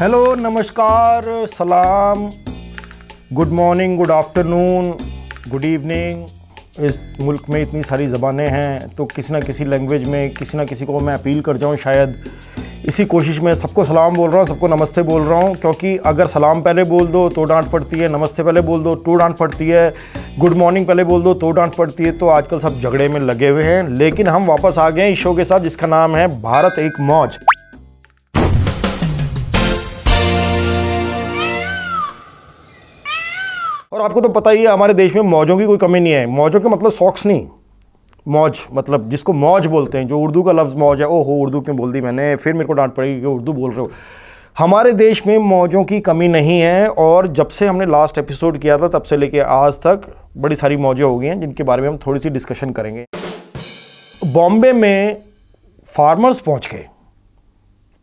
hello नमस्कार सलाम good morning good afternoon good evening इस मुल्क में इतनी सारी ज़बानें हैं तो किसी ना किसी लैंग्वेज में किसी ना किसी को मैं अपील कर जाऊं शायद इसी कोशिश में सबको सलाम बोल रहा हूं सबको नमस्ते बोल रहा हूं क्योंकि अगर सलाम पहले बोल दो तो डांट पड़ती है नमस्ते पहले बोल दो तो डांट पड़ती है गुड मॉर्निंग पहले बोल दो तो डांट पड़ती है तो आजकल सब झगड़े में लगे हुए हैं लेकिन हम वापस आ गए इस शो के साथ जिसका नाम है भारत एक मौज और आपको तो पता ही है हमारे देश में मौजों की कोई कमी नहीं है मौजों के मतलब सॉक्स नहीं मौज मतलब जिसको मौज बोलते हैं जो उर्दू का लफ्ज़ मौज है हो उर्दू क्यों बोल दी मैंने फिर मेरे को डांट पड़ेगी कि उर्दू बोल रहे हो हमारे देश में मौजों की कमी नहीं है और जब से हमने लास्ट एपिसोड किया था तब से लेके आज तक बड़ी सारी मौजें हो गई हैं जिनके बारे में हम थोड़ी सी डिस्कशन करेंगे बॉम्बे में फार्मर्स पहुंच गए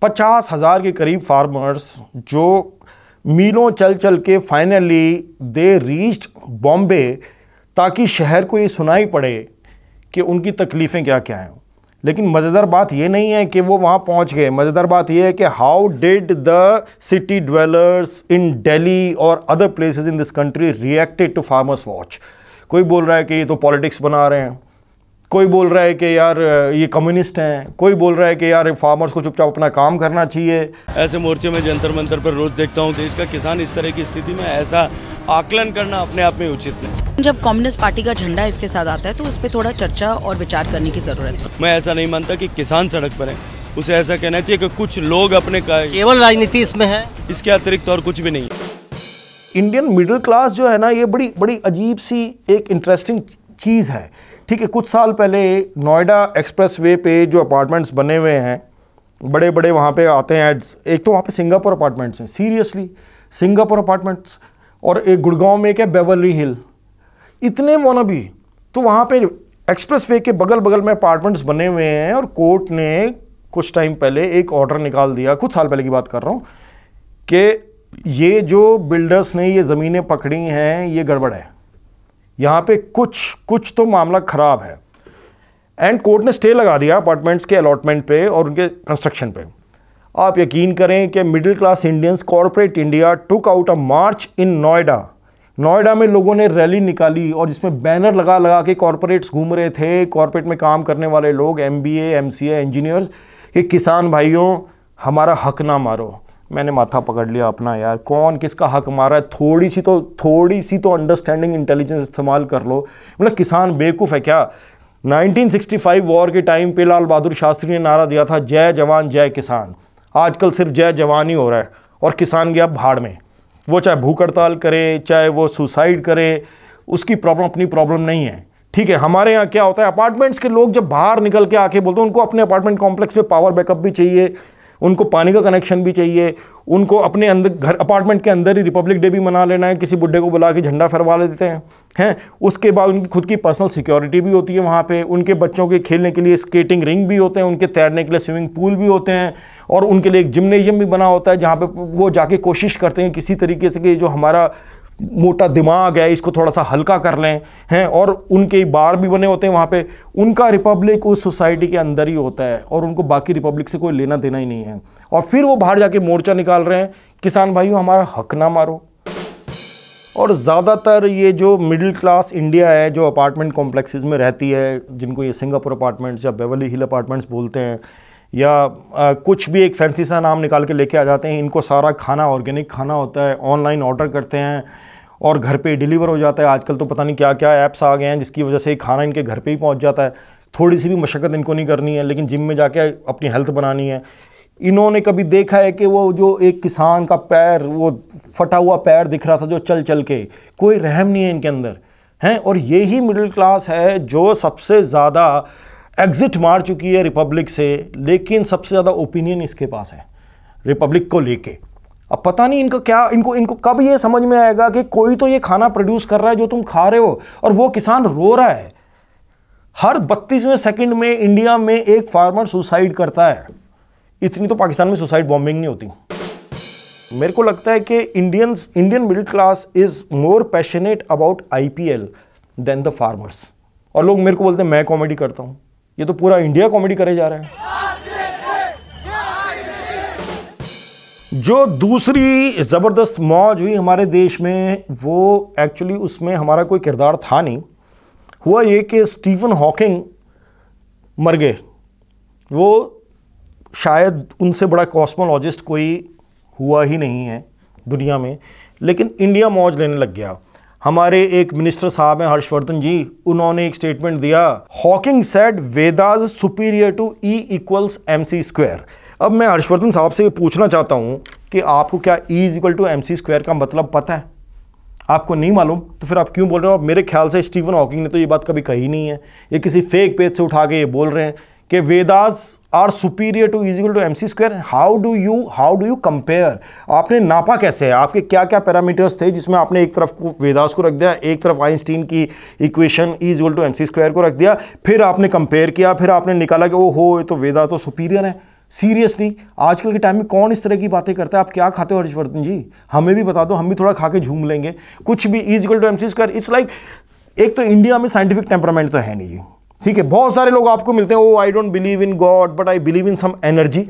पचास हज़ार के करीब फार्मर्स जो मीलों चल चल के फाइनली दे रीच्ड बॉम्बे ताकि शहर को ये सुनाई पड़े कि उनकी तकलीफ़ें क्या क्या हैं लेकिन मज़ेदार बात ये नहीं है कि वो वहाँ पहुँच गए मज़ेदार बात ये है कि how did the city dwellers in Delhi और other places in this country reacted to farmers watch कोई बोल रहा है कि ये तो पॉलिटिक्स बना रहे हैं कोई बोल रहा है कि यार ये कम्युनिस्ट हैं कोई बोल रहा है कि यार फार्मर्स को चुपचाप अपना काम करना चाहिए ऐसे मोर्चे में जंतर मंतर पर रोज देखता हूँ देश का किसान इस तरह की स्थिति में ऐसा आकलन करना अपने आप में उचित है जब कम्युनिस्ट पार्टी का झंडा इसके साथ आता है तो उस पर थोड़ा चर्चा और विचार करने की जरूरत है मैं ऐसा नहीं मानता कि किसान सड़क पर है उसे ऐसा कहना चाहिए की कुछ लोग अपने केवल राजनीति इसमें है इसके अतिरिक्त और कुछ भी नहीं है इंडियन मिडिल क्लास जो है ना ये बड़ी बड़ी अजीब सी एक इंटरेस्टिंग चीज़ है ठीक है कुछ साल पहले नोएडा एक्सप्रेसवे पे जो अपार्टमेंट्स बने हुए हैं बड़े बड़े वहाँ पे आते हैं एड्स एक तो वहाँ पे सिंगापुर अपार्टमेंट्स हैं सीरियसली सिंगापुर अपार्टमेंट्स और एक गुड़गांव में एक है बेवरली हिल इतने वाना भी तो वहाँ पे एक्सप्रेसवे के बगल बगल में अपार्टमेंट्स बने हुए हैं और कोर्ट ने कुछ टाइम पहले एक ऑर्डर निकाल दिया कुछ साल पहले की बात कर रहा हूँ कि ये जो बिल्डर्स ने ये ज़मीनें पकड़ी हैं ये गड़बड़ है यहाँ पे कुछ कुछ तो मामला ख़राब है एंड कोर्ट ने स्टे लगा दिया अपार्टमेंट्स के अलॉटमेंट पे और उनके कंस्ट्रक्शन पे आप यकीन करें कि middle class Indians corporate India took out a march in Noida Noida में लोगों ने रैली निकाली और जिसमें बैनर लगा लगा के कॉरपोरेट्स घूम रहे थे कॉरपोरेट में काम करने वाले लोग M B A M C A engineers कि किसान भाइयों हमारा हक ना मारो मैंने माथा पकड़ लिया अपना यार कौन किसका हक मारा है थोड़ी सी तो थोड़ी सी तो अंडरस्टैंडिंग इंटेलिजेंस इस्तेमाल कर लो मतलब किसान बेवकूफ़ है क्या 1965 वॉर के टाइम पे लाल बहादुर शास्त्री ने नारा दिया था जय जवान जय किसान आजकल सिर्फ जय जवान ही हो रहा है और किसान गया भाड़ में वो चाहे भूख हड़ताल करे चाहे वो सुसाइड करे उसकी प्रॉब्लम अपनी प्रॉब्लम नहीं है ठीक है हमारे यहाँ क्या होता है अपार्टमेंट्स के लोग जब बाहर निकल के आके बोलते हैं उनको अपने अपार्टमेंट कॉम्प्लेक्स में पावर बैकअप भी चाहिए उनको पानी का कनेक्शन भी चाहिए उनको अपने अंदर घर अपार्टमेंट के अंदर ही रिपब्लिक डे भी मना लेना है किसी बुढ़े को बुला के झंडा फहरवा देते हैं हैं उसके बाद उनकी खुद की पर्सनल सिक्योरिटी भी होती है वहाँ पे उनके बच्चों के खेलने के लिए स्केटिंग रिंग भी होते हैं उनके तैरने के लिए स्विमिंग पूल भी होते हैं और उनके लिए एक जिमनेजियम भी बना होता है जहाँ पर वो जाके कोशिश करते हैं किसी तरीके से कि जो हमारा मोटा दिमाग है इसको थोड़ा सा हल्का कर लें हैं और उनके बार भी बने होते हैं वहाँ पे उनका रिपब्लिक उस सोसाइटी के अंदर ही होता है और उनको बाकी रिपब्लिक से कोई लेना देना ही नहीं है और फिर वो बाहर जाके मोर्चा निकाल रहे हैं किसान भाइयों हमारा हक ना मारो और ज़्यादातर ये जो मिडिल क्लास इंडिया है जो अपार्टमेंट कॉम्प्लेक्सेज में रहती है जिनको ये सिंगापुर अपार्टमेंट्स या बेवली हिल अपार्टमेंट्स बोलते हैं या आ, कुछ भी एक फैंसी सा नाम निकाल के लेके आ जाते हैं इनको सारा खाना ऑर्गेनिक खाना होता है ऑनलाइन ऑर्डर करते हैं और घर पे डिलीवर हो जाता है आजकल तो पता नहीं क्या क्या ऐप्स आ गए हैं जिसकी वजह से खाना इनके घर पे ही पहुंच जाता है थोड़ी सी भी मशक्क़त इनको नहीं करनी है लेकिन जिम में जाके अपनी हेल्थ बनानी है इन्होंने कभी देखा है कि वो जो एक किसान का पैर वो फटा हुआ पैर दिख रहा था जो चल चल के कोई रहम नहीं है इनके अंदर हैं और यही मिडिल क्लास है जो सबसे ज़्यादा एग्ज़िट मार चुकी है रिपब्लिक से लेकिन सबसे ज़्यादा ओपिनियन इसके पास है रिपब्लिक को लेके अब पता नहीं इनका क्या इनको इनको कब ये समझ में आएगा कि कोई तो ये खाना प्रोड्यूस कर रहा है जो तुम खा रहे हो और वो किसान रो रहा है हर बत्तीसवें सेकंड में इंडिया में एक फार्मर सुसाइड करता है इतनी तो पाकिस्तान में सुसाइड बॉम्बिंग नहीं होती मेरे को लगता है कि Indians Indian middle class is more passionate about IPL than the farmers और लोग मेरे को बोलते हैं मैं कॉमेडी करता हूँ ये तो पूरा इंडिया कॉमेडी करे जा रहा है जो दूसरी ज़बरदस्त मौज हुई हमारे देश में वो एक्चुअली उसमें हमारा कोई किरदार था नहीं हुआ ये कि स्टीफन हॉकिंग मर गए वो शायद उनसे बड़ा कॉस्मोलॉजिस्ट कोई हुआ ही नहीं है दुनिया में लेकिन इंडिया मौज लेने लग गया हमारे एक मिनिस्टर साहब हैं हर्षवर्धन जी उन्होंने एक स्टेटमेंट दिया Hawking said Vedas superior to E equals M C square अब मैं हर्षवर्धन साहब से ये पूछना चाहता हूँ कि आपको क्या E is equal to M C square का मतलब पता है आपको नहीं मालूम तो फिर आप क्यों बोल रहे हो मेरे ख्याल से स्टीवन हॉकिंग ने तो ये बात कभी कही नहीं है ये किसी फेक पेज से उठा के ये बोल रहे हैं कि Vedas are superior to equal to M C square how do you how do you compare आपने नापा कैसे है आपके क्या क्या पैरामीटर्स थे जिसमें आपने एक तरफ को वेदास को रख दिया एक तरफ आइंस्टीन की equation equal to M C square को रख दिया फिर आपने कंपेयर किया फिर आपने निकाला कि ओ हो तो वेदास तो सुपीरियर है सीरियसली आजकल के टाइम में कौन इस तरह की बातें करता है आप क्या खाते हो हर्षवर्धन जी हमें भी बता दो हम भी थोड़ा खा के झूम लेंगे कुछ भी equal to M C square it's like एक तो इंडिया में साइंटिफिक टेम्परामेंट तो है नहीं जी ठीक है बहुत सारे लोग आपको मिलते हैं oh I don't believe in God but I believe in some energy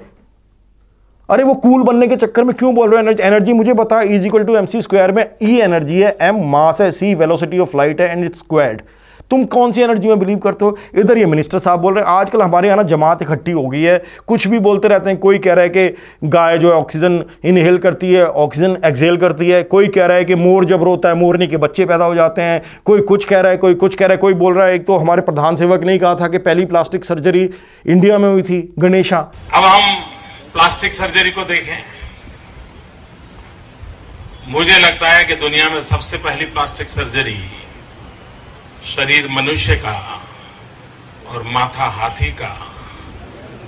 अरे वो कूल बनने के चक्कर में क्यों बोल रहे हो एनर्जी एनर्जी मुझे बता is equal to M C square में ई e एनर्जी है एम मास है सी वेलोसिटी ऑफ लाइट है एंड इट्स स्क्वायर्ड तुम कौन सी एनर्जी में बिलीव करते हो इधर ये मिनिस्टर साहब बोल रहे हैं आजकल हमारे यहाँ ना जमात इकट्ठी हो गई है कुछ भी बोलते रहते हैं कोई कह रहा है कि गाय जो है ऑक्सीजन इनहेल करती है ऑक्सीजन एक्सेल करती है कोई कह रहा है कि मोर जब रोता है मोरनी के बच्चे पैदा हो जाते हैं कोई कुछ कह रहा है कोई कुछ कह रहा है कोई बोल रहा है एक तो हमारे प्रधान सेवक ने कहा था कि पहली प्लास्टिक सर्जरी इंडिया में हुई थी गणेशा अब हम प्लास्टिक सर्जरी को देखें मुझे लगता है कि दुनिया में सबसे पहली प्लास्टिक सर्जरी शरीर मनुष्य का और माथा हाथी का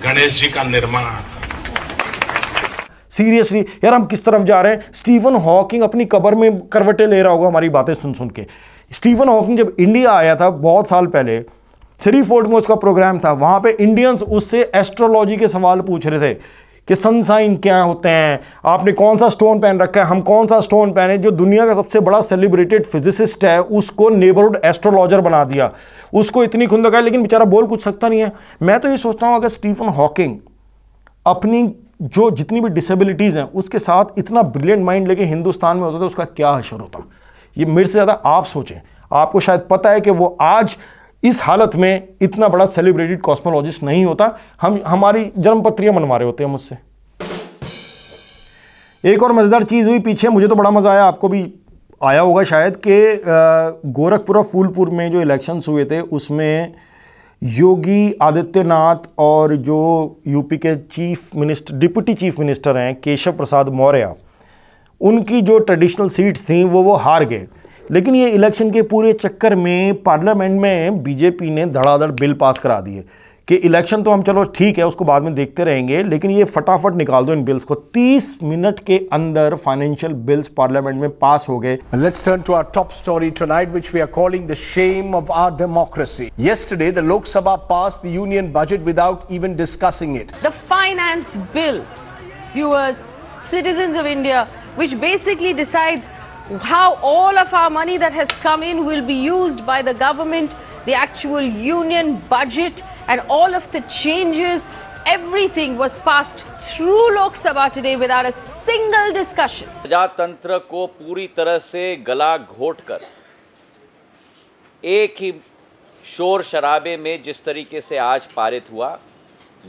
गणेश जी का निर्माण सीरियसली यार हम किस तरफ जा रहे हैं स्टीवन हॉकिंग अपनी कबर में करवटे ले रहा होगा हमारी बातें सुन सुन के स्टीवन हॉकिंग जब इंडिया आया था बहुत साल पहले श्री फोर्ट में उसका प्रोग्राम था वहाँ पे इंडियंस उससे एस्ट्रोलॉजी के सवाल पूछ रहे थे कि सनसाइन क्या होते हैं आपने कौन सा स्टोन पहन रखा है हम कौन सा स्टोन पहने जो दुनिया का सबसे बड़ा सेलिब्रेटेड फिजिसिस्ट है उसको नेबरहुड एस्ट्रोलॉजर बना दिया उसको इतनी खुंदक है लेकिन बेचारा बोल कुछ सकता नहीं है मैं तो ये सोचता हूँ अगर स्टीफन हॉकिंग अपनी जो जितनी भी डिसेबिलिटीज़ हैं उसके साथ इतना ब्रिलियंट माइंड लेके हिंदुस्तान में होता था तो उसका क्या असर होता ये मेरे से ज़्यादा आप सोचें आपको शायद पता है कि वो आज इस हालत में इतना बड़ा सेलिब्रेटेड कॉस्मोलॉजिस्ट नहीं होता हम हमारी जन्मपत्रियां मनवा रहे होते हैं मुझसे एक और मज़ेदार चीज़ हुई पीछे मुझे तो बड़ा मज़ा आया आपको भी आया होगा शायद कि गोरखपुर और फूलपुर में जो इलेक्शंस हुए थे उसमें योगी आदित्यनाथ और जो यूपी के chief minister deputy chief minister हैं केशव प्रसाद मौर्य उनकी जो ट्रेडिशनल सीट्स थी वो वो हार गए लेकिन ये इलेक्शन के पूरे चक्कर में पार्लियामेंट में बीजेपी ने धड़ाधड़ बिल पास करा दिए कि इलेक्शन तो हम चलो ठीक है उसको बाद में देखते रहेंगे लेकिन ये फटाफट निकाल दो इन बिल्स को 30 मिनट के अंदर फाइनेंशियल बिल्स पार्लियामेंट में पास हो गए let's turn to our top story tonight which we are calling the shame of our democracy yesterday the Lok Sabha pass the union budget without even discussing it the finance bill viewers citizens of India which basically decides how all of our money that has come in will be used by the government, the actual union budget and all of the changes, everything was passed through Lok Sabha today without a single discussion प्रजातंत्र ko puri tarah se gala ghot kar ek hi shor sharabe mein jis tarike se aaj parit hua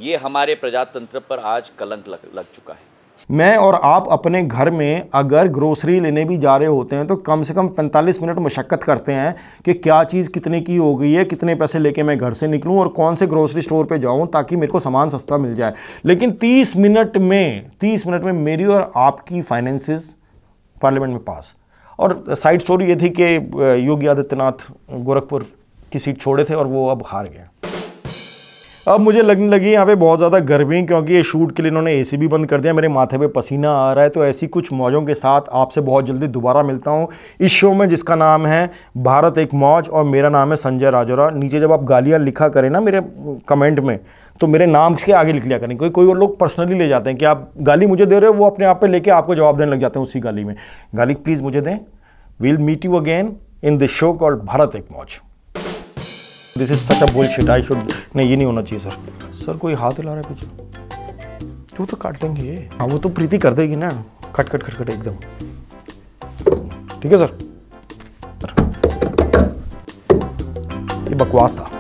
ye hamare prajatantra par aaj kalank lag chuka hai मैं और आप अपने घर में अगर grocery लेने भी जा रहे होते हैं तो कम से कम 45 मिनट मशक्क़त करते हैं कि क्या चीज़ कितने की हो गई है कितने पैसे लेके मैं घर से निकलूं और कौन से ग्रोसरी स्टोर पे जाऊं ताकि मेरे को सामान सस्ता मिल जाए लेकिन 30 मिनट में 30 मिनट में मेरी और आपकी फाइनेंसिस पार्लियामेंट में पास और साइड स्टोरी ये थी कि योगी आदित्यनाथ गोरखपुर की सीट छोड़े थे और वो अब हार गए अब मुझे लगने लगी यहाँ पे बहुत ज़्यादा गर्मी क्योंकि ये शूट के लिए इन्होंने एसी भी बंद कर दिया मेरे माथे पे पसीना आ रहा है तो ऐसी कुछ मौजों के साथ आपसे बहुत जल्दी दोबारा मिलता हूँ इस शो में जिसका नाम है भारत एक मौज और मेरा नाम है संजय राजौरा नीचे जब आप गालियाँ लिखा करें ना मेरे कमेंट में तो मेरे नाम के आगे लिख लिया करें कोई कोई और लोग पर्सनली ले जाते हैं कि आप गाली मुझे दे रहे हो वो अपने आप पर लेके आपको जवाब देने लग जाते हैं उसी गाली में गाली प्लीज़ मुझे दें we'll meet you again in this show called Bharat एक मौज this is such a bullshit I should नहीं ये नहीं होना चाहिए सर सर कोई हाथ हिला रहा है पीछे वो तो काट देंगे हाँ वो तो प्रीति कर देगी ना कट कट कट कट एकदम ठीक है सर ये बकवास था